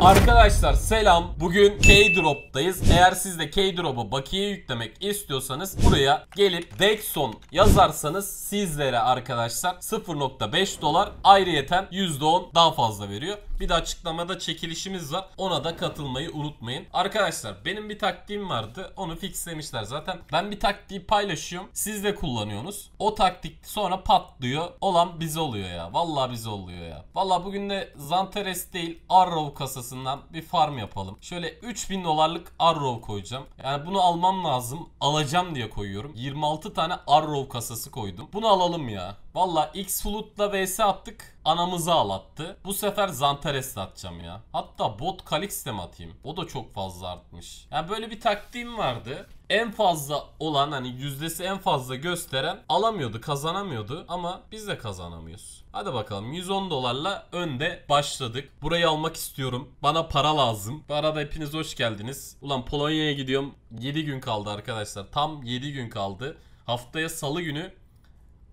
Arkadaşlar selam. Bugün K-Drop'tayız. Eğer siz de K-Drop'a bakiye yüklemek istiyorsanız buraya gelip Dexon yazarsanız sizlere arkadaşlar 0.5 dolar ayrıyeten %10 daha fazla veriyor. Bir de açıklamada çekilişimiz var. Ona da katılmayı unutmayın. Arkadaşlar benim bir taktiğim vardı. Onu fixlemişler zaten. Ben bir taktiği paylaşıyorum. Siz de kullanıyorsunuz. O taktik sonra patlıyor. Olan biz oluyor ya. Vallahi biz oluyor ya. Vallahi bugün de Zanteres değil Arrow kasası borsasından bir farm yapalım. Şöyle 3000 dolarlık Arrow koyacağım. Yani bunu almam lazım. Alacağım diye koyuyorum. 26 tane Arrow kasası koydum. Bunu alalım ya. Valla X Flood'la vs attık. Anamızı ağlattı. Bu sefer Zantares'le atacağım ya. Hatta bot Kalix'le mi atayım? O da çok fazla artmış. Yani böyle bir taktiğim vardı. En fazla olan hani yüzdesi en fazla gösteren alamıyordu kazanamıyordu ama biz de kazanamıyoruz. Hadi bakalım 110 dolarla önde başladık. Burayı almak istiyorum. Bana para lazım. Bu arada hepiniz hoş geldiniz. Ulan Polonya'ya gidiyorum. 7 gün kaldı arkadaşlar. Tam 7 gün kaldı. Haftaya salı günü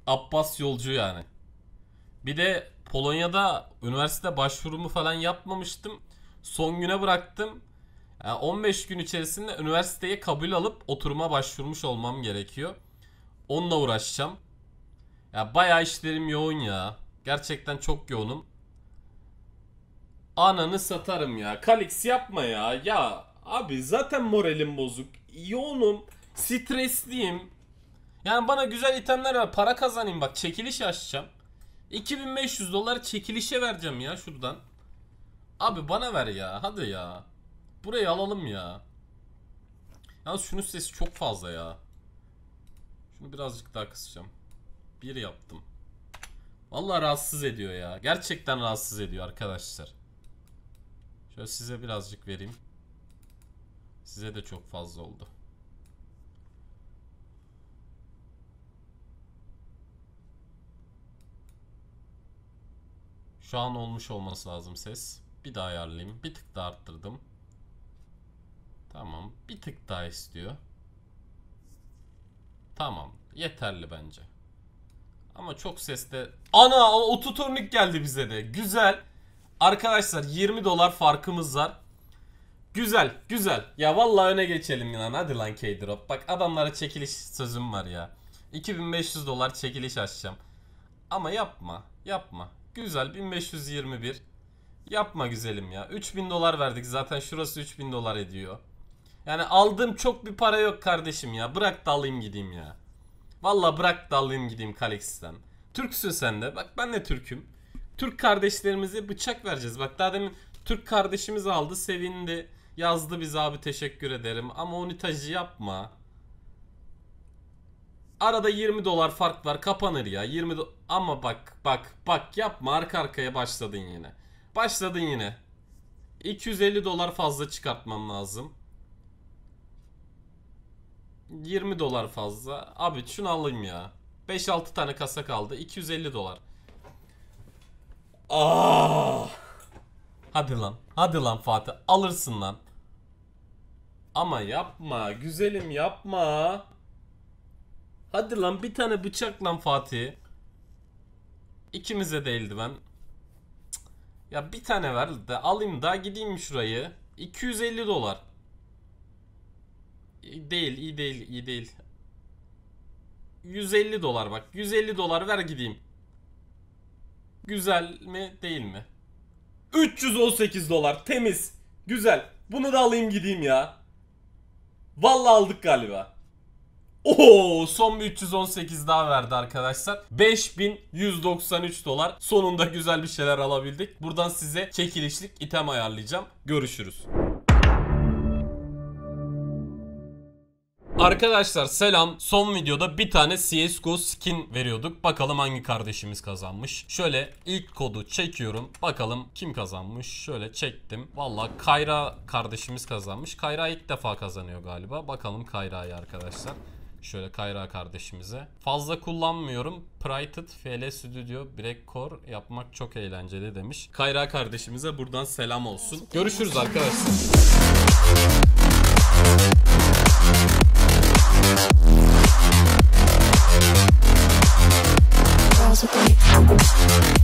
Abbas Yolcu yani. Bir de Polonya'da üniversite başvurumu falan yapmamıştım. Son güne bıraktım. Yani 15 gün içerisinde üniversiteye kabul alıp oturuma başvurmuş olmam gerekiyor. Onunla uğraşacağım. Ya bayağı işlerim yoğun ya. Gerçekten çok yoğunum. Ananı satarım ya. Kalix yapma ya. Ya abi zaten moralim bozuk. Yoğunum. Stresliyim. Yani bana güzel itemler ver para kazanayım bak çekiliş açacağım. 2500 dolar çekilişe vereceğim ya şuradan. Abi bana ver ya hadi ya. Burayı alalım ya. Ya şunun sesi çok fazla ya. Şunu birazcık daha kısacağım. Bir yaptım. Vallahi rahatsız ediyor ya. Gerçekten rahatsız ediyor arkadaşlar. Şöyle size birazcık vereyim. Size de çok fazla oldu. Şu an olmuş olması lazım ses. Bir daha ayarlayayım. Bir tık daha arttırdım. Tamam. Bir tık daha istiyor. Tamam. Yeterli bence. Ama çok sesle... Ana! O ototonik geldi bize de. Güzel. Arkadaşlar 20 dolar farkımız var. Güzel, güzel. Ya vallahi öne geçelim lan. Hadi lan K-Drop. Bak adamlara çekiliş sözüm var ya. 2500 dolar çekiliş açacağım. Ama yapma, yapma. Güzel 1521. Yapma güzelim ya. 3000 dolar verdik zaten şurası 3000 dolar ediyor. Yani aldığım çok bir para yok kardeşim ya. Bırak da alayım gideyim ya. Valla bırak da alayım gideyim Kalex'ten. Türksün sen de. Bak ben de Türk'üm. Türk kardeşlerimize bıçak vereceğiz. Bak daha demin Türk kardeşimiz aldı sevindi. Yazdı biz abi teşekkür ederim. Ama onu tacı yapma. Arada 20 dolar fark var kapanır ya 20 do ama bak bak bak yapma arka arkaya başladın yine. Başladın yine. 250 dolar fazla çıkartmam lazım. 20 dolar fazla. Abi şunu alayım ya. 5-6 tane kasa kaldı. 250 dolar. ah Hadi lan. Hadi lan Fatih. Alırsın lan. Ama yapma. Güzelim yapma. Hadi lan bir tane bıçak lan Fatih. İkimize de eldiven. Cık. Ya bir tane ver de alayım daha gideyim şurayı. 250 dolar. Değil iyi değil iyi değil. 150 dolar bak 150 dolar ver gideyim. Güzel mi değil mi? 318 dolar temiz. Güzel. Bunu da alayım gideyim ya. Vallahi aldık galiba. Oo, son 318 daha verdi arkadaşlar. 5193 dolar. Sonunda güzel bir şeyler alabildik. Buradan size çekilişlik item ayarlayacağım. Görüşürüz. Arkadaşlar selam. Son videoda bir tane CSGO skin veriyorduk. Bakalım hangi kardeşimiz kazanmış. Şöyle ilk kodu çekiyorum. Bakalım kim kazanmış. Şöyle çektim. Valla Kayra kardeşimiz kazanmış. Kayra ilk defa kazanıyor galiba. Bakalım Kayra'yı arkadaşlar. Şöyle Kayra kardeşimize. Fazla kullanmıyorum. Prited FL Studio Breakcore yapmak çok eğlenceli demiş. Kayra kardeşimize buradan selam olsun. Görüşürüz arkadaşlar. Thank